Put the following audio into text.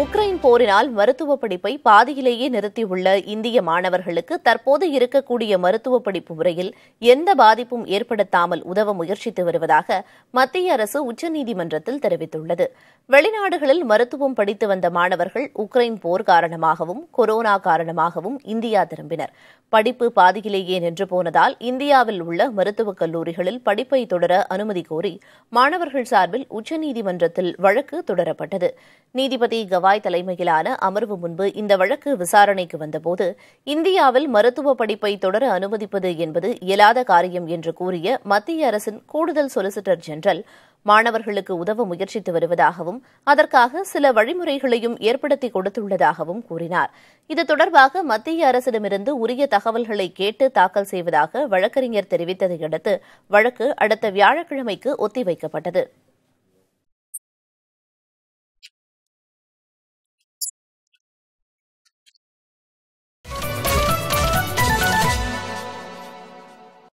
Ukraine போரினால் மருத்துவ படிப்பை பாதியிலேயே நிறுத்தியுள்ள இந்திய மாணவர்களுக்கு தற்போது இருக்கக்கூடிய மருத்துவ படிப்பு முறையில் எந்த பாதிப்பும் ஏற்படுத்தாமல் உதவ முயற்சித்து வருவதாக மத்திய அரசு உச்சநீதிமன்றத்தில் தெரிவித்துள்ளது வெளிநாடுகளில் மருத்துவம் படித்து வந்த மாணவர்கள் உக்ரைன் போர் காரணமாகவும் கொரோனா காரணமாகவும் இந்தியா திரும்பினர் படிப்பு பாதியிலேயே நின்று போனதால் இந்தியாவில் உள்ள மருத்துவக் கல்லூரிகளில் படிப்பை தொடர அனுமதி கோரி மாணவர்கள் சார்பில் உச்சநீதிமன்றத்தில் வழக்கு தொடரப்பட்டது நீதிபதி கவாய் தலைமையிலான அமர்வு முன்பு இந்த வழக்கு விசாரணைக்கு வந்தபோது இந்தியாவில் மருத்துவ படிப்பை தொடர அனுமதிப்பது என்பது இயலாத காரியம் என்று கூறிய மத்திய அரசின் கூடுதல் சொலிசிட்டர் ஜெனரல் மாணவர்களுக்கு உதவ முயற்சித்து வருவதாகவும் அதற்காக சில வழிமுறைகளையும் ஏற்படுத்தி கொடுத்துள்ளதாகவும் கூறினார் இது தொடர்பாக மத்திய அரசிடமிருந்து உரிய தகவல்களை கேட்டு தாக்கல் செய்வதாக வழக்கறிஞர் தெரிவித்ததையடுத்து வழக்கு அடுத்த வியாழக்கிழமைக்கு ஒத்திவைக்கப்பட்டது